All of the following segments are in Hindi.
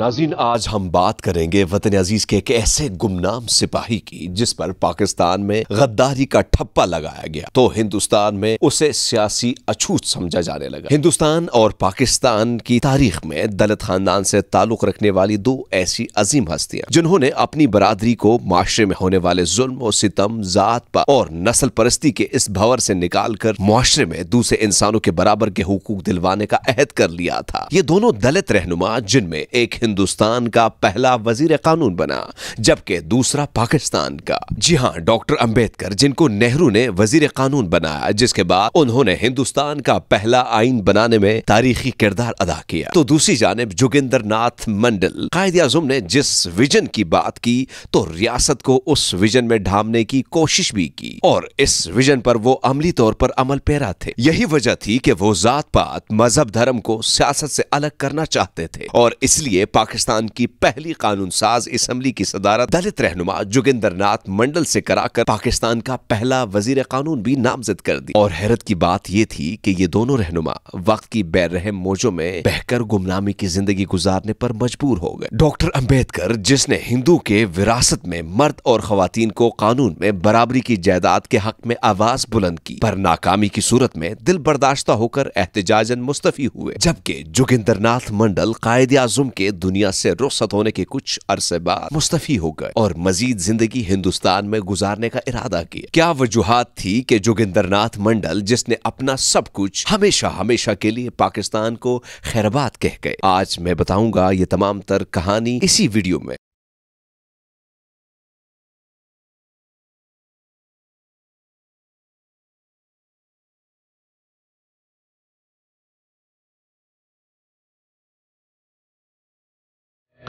नाजीन आज हम बात करेंगे वतन अजीज के एक ऐसे गुमनाम सिपाही की जिस पर पाकिस्तान में गद्दारी का ठप्पा लगाया गया तो हिंदुस्तान में उसे सियासी अछूत समझा जाने लगा हिंदुस्तान और पाकिस्तान की तारीख में दलित खानदान से ताल्लुक रखने वाली दो ऐसी अजीम हस्तियां जिन्होंने अपनी बरादरी को माशरे में होने वाले जुल्म और सितम जात पा और नस्ल परस्ती के इस भवर से निकाल कर माशरे में दूसरे इंसानों के बराबर के हकूक दिलवाने का अहद कर लिया था ये दोनों दलित रहनुमा जिनमें एक हिंदुस्तान का पहला वजीर कानून बना जबकि दूसरा पाकिस्तान का जी हाँ डॉक्टर अम्बेडकर जिनको नेहरू ने वजीर कानून बनाया जिसके बाद उन्होंने हिंदुस्तान का पहला आइन बनाने में तारीखी किरदार अदा किया तो दूसरी जानब जोगिंदर नाथ मंडल कायद आजम ने जिस विजन की बात की तो रियासत को उस विजन में ढामने की कोशिश भी की और इस विजन पर वो अमली तौर पर अमल पैरा थे यही वजह थी कि वो जात पात मजहब धर्म को सियासत से अलग करना चाहते थे और इसलिए पाकिस्तान की पहली कानून साज इसम्बली की सदारत दलित रहनुमा जोगिंदर नाथ मंडल से कराकर पाकिस्तान का पहला वजीर कानून भी नामजद कर दी और हैरत की बात यह थी कि ये दोनों रहनुमा वक्त की बैरहम मोजों में बहकर गुमनामी की जिंदगी गुजारने पर मजबूर हो गए डॉक्टर अम्बेडकर जिसने हिंदू के विरासत में मर्द और खातन को कानून में बराबरी की जायदाद के हक में आवाज बुलंद की पर नाकामी की सूरत में दिल बर्दाश्ता होकर एहतजाजन मुस्तफी हुए जबकि जोगिंदर नाथ मंडल कायद आजम के दुनिया से रुख्सत होने के कुछ अरसे बाद मुस्तफ़ी हो गए और मजीद जिंदगी हिंदुस्तान में गुजारने का इरादा किया क्या वजुहत थी कि जोगिंद्रनाथ मंडल जिसने अपना सब कुछ हमेशा हमेशा के लिए पाकिस्तान को खैरबाद कह गए आज मैं बताऊंगा ये तमाम तर कहानी इसी वीडियो में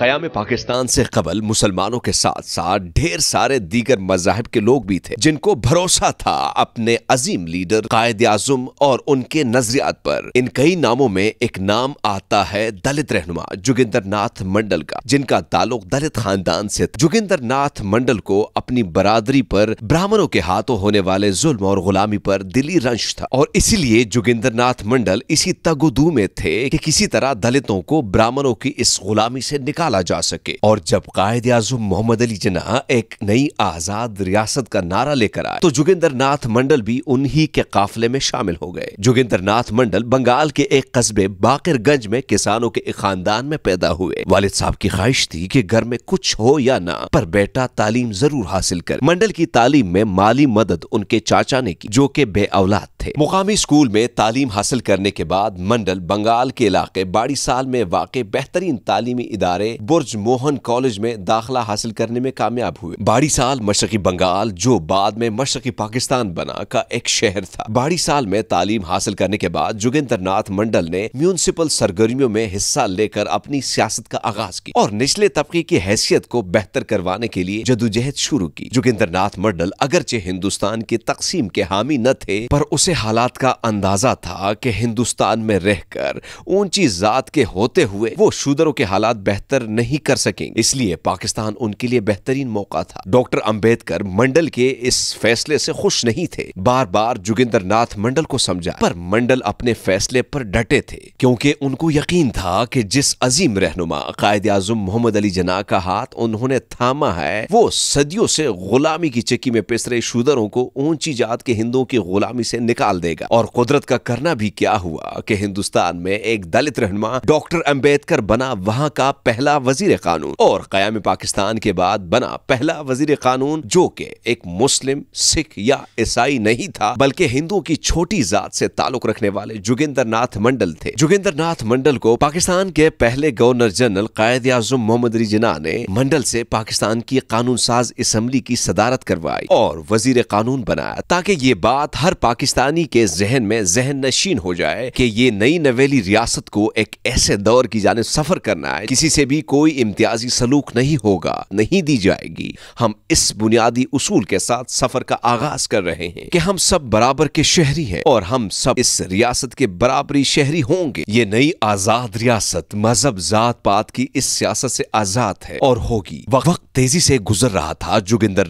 क़याम पाकिस्तान से कबल मुसलमानों के साथ साथ ढेर सारे दीगर मजाहब के लोग भी थे जिनको भरोसा था अपने अजीम लीडर कायद आजम और उनके नजरियात पर इन कई नामों में एक नाम आता है दलित रहनुमा जोगिंदर नाथ मंडल का जिनका ताल्लुक दलित खानदान से जोगिंदर नाथ मंडल को अपनी बरादरी पर ब्राह्मणों के हाथों होने वाले जुल्म और गुलामी पर दिली रंश था और इसीलिए जोगिंदर नाथ मंडल इसी तगुदू में थे कि किसी तरह दलितों को ब्राह्मणों की इस गुलामी से निकाल डाला जा सके और जब कायद आजम मोहम्मद अली जना एक नई आजाद रियासत का नारा लेकर आए तो जोगिंदर नाथ मंडल भी उन्हीं के काफिले में शामिल हो गए जोगिंदर नाथ मंडल बंगाल के एक कस्बे बाकिरगंज में किसानों के एक खानदान में पैदा हुए वालिद साहब की ख्वाहिश थी कि घर में कुछ हो या ना पर बेटा तालीम जरूर हासिल कर मंडल की तालीम में माली मदद उनके चाचा ने की जो के बे औलाद थे मुकामी स्कूल में तालीम हासिल करने के बाद मंडल बंगाल के इलाके बाड़ी साल में वाक़ बेहतरीन तालीमी इदारे बुर्ज मोहन कॉलेज में दाखिला हासिल करने में कामयाब हुए बाड़ी साल मशरकी बंगाल जो बाद में मशरकी पाकिस्तान बना का एक शहर था बाड़ी साल में तालीम हासिल करने के बाद जोगेंद्र नाथ मंडल ने म्यूनसिपल सरगर्मियों में हिस्सा लेकर अपनी सियासत का आगाज किया और निचले तबके की हैसियत को बेहतर करवाने के लिए जदोजहद शुरू की जोगेंद्र नाथ मंडल अगरचे हिंदुस्तान की तकसीम के हामी न थे पर उसे से हालात का अंदाजा था कि हिंदुस्तान में रहकर ऊंची जात के होते हुए वो शूदरों के हालात बेहतर नहीं कर सकेंगे इसलिए पाकिस्तान उनके लिए बेहतरीन मौका था डॉक्टर अंबेडकर मंडल के इस फैसले से खुश नहीं थे बार बार जोगिंदर नाथ मंडल को समझा पर मंडल अपने फैसले पर डटे थे क्योंकि उनको यकीन था कि जिस अजीम रहनुमा कायद आजम मोहम्मद अली जना का हाथ उन्होंने थामा है वो सदियों से गुलामी की चक्की में पिस रहे शूदरों को ऊंची जात के हिंदुओं की गुलामी से निकाल निकाल देगा और कुदरत का करना भी क्या हुआ कि हिंदुस्तान में एक दलित रहनुमा डॉक्टर अम्बेडकर बना वहाँ का पहला वजीर कानून और कयाम पाकिस्तान के बाद बना पहला वजीर कानून जो के एक मुस्लिम सिख या ईसाई नहीं था बल्कि हिंदुओं की छोटी जात से ताल्लुक रखने वाले जोगिंदर नाथ मंडल थे जोगिंदर नाथ मंडल को पाकिस्तान के पहले गवर्नर जनरल कायद आजम मोहम्मद रिजिना ने मंडल से पाकिस्तान की कानून साज इसम्बली की सदारत करवाई और वजीर कानून बनाया ताकि ये बात हर पाकिस्तान ईरानी के जहन में जहन नशीन हो जाए कि ये नई नवेली रियासत को एक ऐसे दौर की जाने सफर करना है किसी से भी कोई इम्तियाजी सलूक नहीं होगा नहीं दी जाएगी हम इस बुनियादी उसूल के साथ सफर का आगाज कर रहे हैं कि हम सब बराबर के शहरी हैं और हम सब इस रियासत के बराबरी शहरी होंगे ये नई आजाद रियासत मजहब जात पात की इस सियासत से आजाद है और होगी वक्त तेजी से गुजर रहा था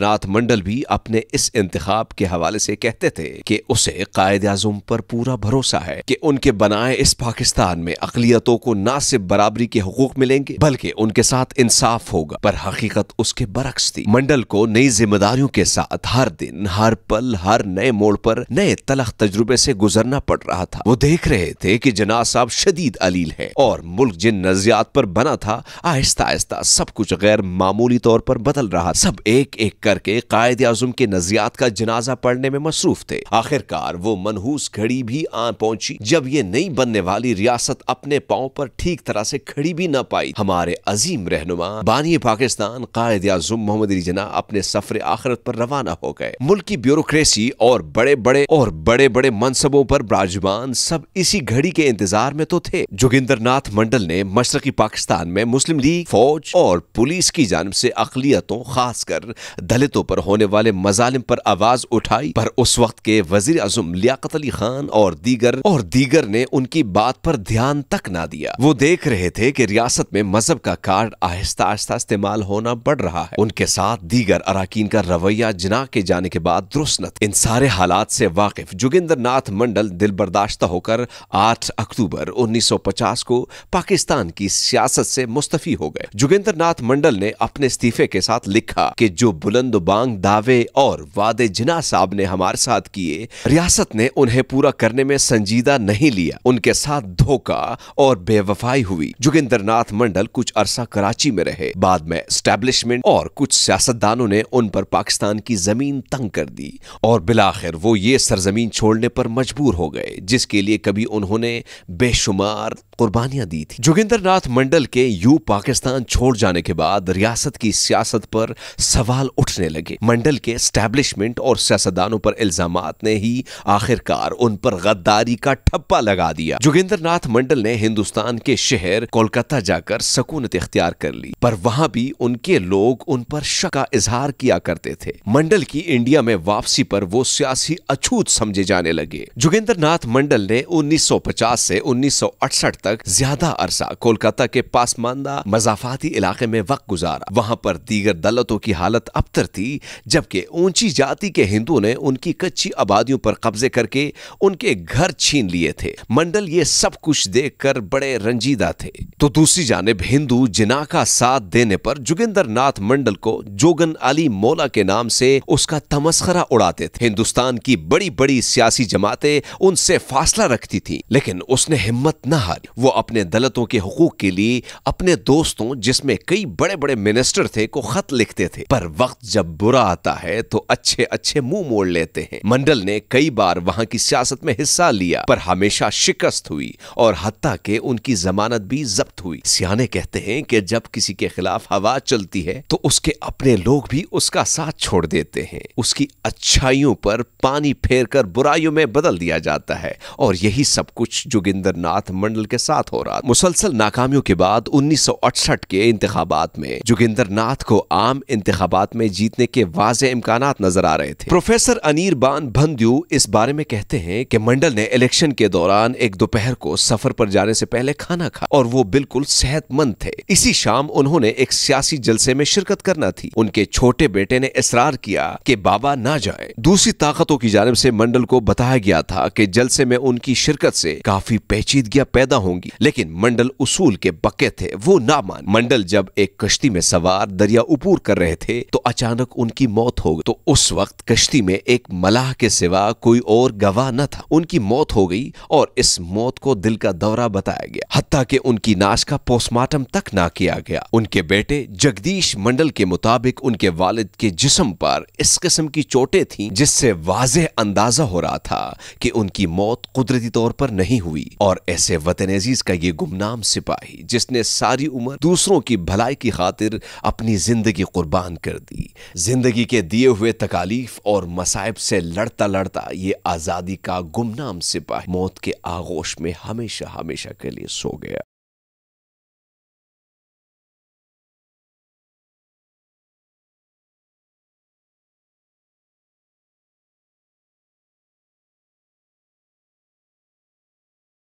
नाथ मंडल भी अपने इस इंतखाब के हवाले से कहते थे कि उसे कायद अजम पर पूरा भरोसा है कि उनके बनाए इस पाकिस्तान में अकलियतों को न सिर्फ बराबरी के हकूक मिलेंगे बल्कि उनके साथ इंसाफ होगा पर हकीकत उसके बरक्स थी मंडल को नई जिम्मेदारियों के साथ हर दिन हर पल हर नए मोड़ पर नए तलख तजुर्बे से गुजरना पड़ रहा था वो देख रहे थे कि जनाज साहब शदीद अलील है और मुल्क जिन नजरियात पर बना था आहिस्ता आहिस्ता सब कुछ गैर मामूली तौर पर बदल रहा सब एक एक करके कायद अजम के नजरियात का जनाजा पढ़ने में मसरूफ थे आखिरकार वो मनहूस घड़ी भी आ पहुंची जब ये नई बनने वाली रियासत अपने पाओ पर ठीक तरह से खड़ी भी न पाई हमारे अजीम रहनुमा बानी पाकिस्तान कायद आजम मोहम्मद अली जना अपने सफर आखिरत पर रवाना हो गए मुल्क की ब्यूरोक्रेसी और बड़े बड़े और बड़े बड़े मनसबों पर ब्राजमान सब इसी घड़ी के इंतजार में तो थे जोगिंदर नाथ मंडल ने मशरकी पाकिस्तान में मुस्लिम लीग फौज और पुलिस की जानब से अकलियतों खासकर दलितों पर होने वाले मजालिम पर आवाज उठाई पर उस वक्त के वजीर अजम लियाकत अली खान और दीगर और दीगर ने उनकी बात पर ध्यान तक ना दिया वो देख रहे थे कि रियासत में मजहब का कार्ड आहिस्ता आहिस्ता इस्तेमाल होना बढ़ रहा है उनके साथ दीगर अराकीन का रवैया जना के जाने के बाद दुरुस्त इन सारे हालात से वाकिफ जोगिंदर नाथ मंडल दिल बर्दाश्त होकर आठ अक्टूबर उन्नीस सौ पचास को पाकिस्तान की सियासत से मुस्तफी हो गए जोगिंदर नाथ मंडल ने अपने इस्तीफे के साथ लिखा कि जो बुलंद बांग दावे और वादे जिना साहब ने हमारे साथ किए रियासत रियासत ने उन्हें पूरा करने में संजीदा नहीं लिया उनके साथ धोखा और बेवफाई हुई जोगिंदर नाथ मंडल कुछ अरसा कराची में रहे बाद में स्टैब्लिशमेंट और कुछ सियासतदानों ने उन पर पाकिस्तान की जमीन तंग कर दी और बिलाखिर वो ये सरजमीन छोड़ने पर मजबूर हो गए जिसके लिए कभी उन्होंने बेशुमार कुर्बानियां दी थी जोगिंदर नाथ मंडल के यू पाकिस्तान छोड़ जाने के बाद रियासत की सियासत पर सवाल उठने लगे मंडल के स्टैब्लिशमेंट और सियासतदानों पर इल्जाम ने ही आखिरकार उन पर गद्दारी का ठप्पा लगा दिया जोगेंद्र नाथ मंडल ने हिंदुस्तान के शहर कोलकाता जाकर सकूनत इख्तियार कर ली पर वहां भी उनके लोग उन पर शक का इजहार किया करते थे मंडल की इंडिया में वापसी पर वो सियासी अछूत समझे जाने लगे जोगेंद्र नाथ मंडल ने 1950 से 1968 तक ज्यादा अरसा कोलकाता के पासमानदा मजाफाती इलाके में वक्त गुजारा वहां पर दीगर दलतों की हालत अबतर थी जबकि ऊंची जाति के हिंदुओं ने उनकी कच्ची आबादियों पर कब्जे करके उनके घर छीन लिए थे मंडल ये सब कुछ देखकर बड़े रंजीदा थे तो दूसरी जानब हिंदू जिना का साथ देने पर जोगिंदर नाथ मंडल को जोगन अली मोला के नाम से उसका तमस्खरा उड़ाते थे हिंदुस्तान की बड़ी बड़ी सियासी जमातें उनसे फासला रखती थी लेकिन उसने हिम्मत न हारी वो अपने दलतों के हकूक के लिए अपने दोस्तों जिसमें कई बड़े बड़े मिनिस्टर थे को खत लिखते थे पर वक्त जब बुरा आता है तो अच्छे अच्छे मुंह मोड़ लेते हैं मंडल ने कई बार वहां की सियासत में हिस्सा लिया पर हमेशा शिकस्त हुई और हत्या के उनकी जमानत भी जब्त हुई सियाने कहते हैं कि जब किसी के खिलाफ हवा चलती है तो उसके अपने लोग भी उसका साथ छोड़ देते हैं उसकी अच्छाइयों पर पानी फेर कर बुराइयों में बदल दिया जाता है और यही सब कुछ जोगिंदर नाथ मंडल के साथ हो रहा मुसलसल नाकामियों के बाद उन्नीस के इंतबात में जोगिंदर नाथ को आम इंतबात में जीतने के वाजे इम्कान नजर आ रहे थे प्रोफेसर अनिर बान भंद्यू इस बारे में कहते हैं कि मंडल ने इलेक्शन के दौरान एक दोपहर को सफर पर जाने से पहले खाना खा और वो बिल्कुल सेहतमंद थे इसी शाम उन्होंने एक सियासी जलसे में शिरकत करना थी उनके छोटे बेटे ने इसरार किया कि बाबा ना जाए दूसरी ताकतों की जानब से मंडल को बताया गया था कि जलसे में उनकी शिरकत से काफी पेचीदगियां पैदा होंगी लेकिन मंडल उसूल के बके थे वो ना मान मंडल जब एक कश्ती में सवार दरिया उपूर कर रहे थे तो अचानक उनकी मौत हो गई तो उस वक्त कश्ती में एक मलाह के सिवा कोई कोई और गवाह न था उनकी मौत हो गई और इस मौत को दिल का दौरा बताया गया हत्या के उनकी नाश का पोस्टमार्टम तक ना किया गया उनके बेटे जगदीश मंडल के मुताबिक उनके वालिद के जिसम पर इस किस्म की चोटें थीं जिससे वाजे अंदाजा हो रहा था कि उनकी मौत कुदरती तौर पर नहीं हुई और ऐसे वतन अजीज का ये गुमनाम सिपाही जिसने सारी उम्र दूसरों की भलाई की खातिर अपनी जिंदगी कुर्बान कर दी जिंदगी के दिए हुए तकालीफ और मसाइब से लड़ता लड़ता ये ये आजादी का गुमनाम सिपाही मौत के आगोश में हमेशा हमेशा के लिए सो गया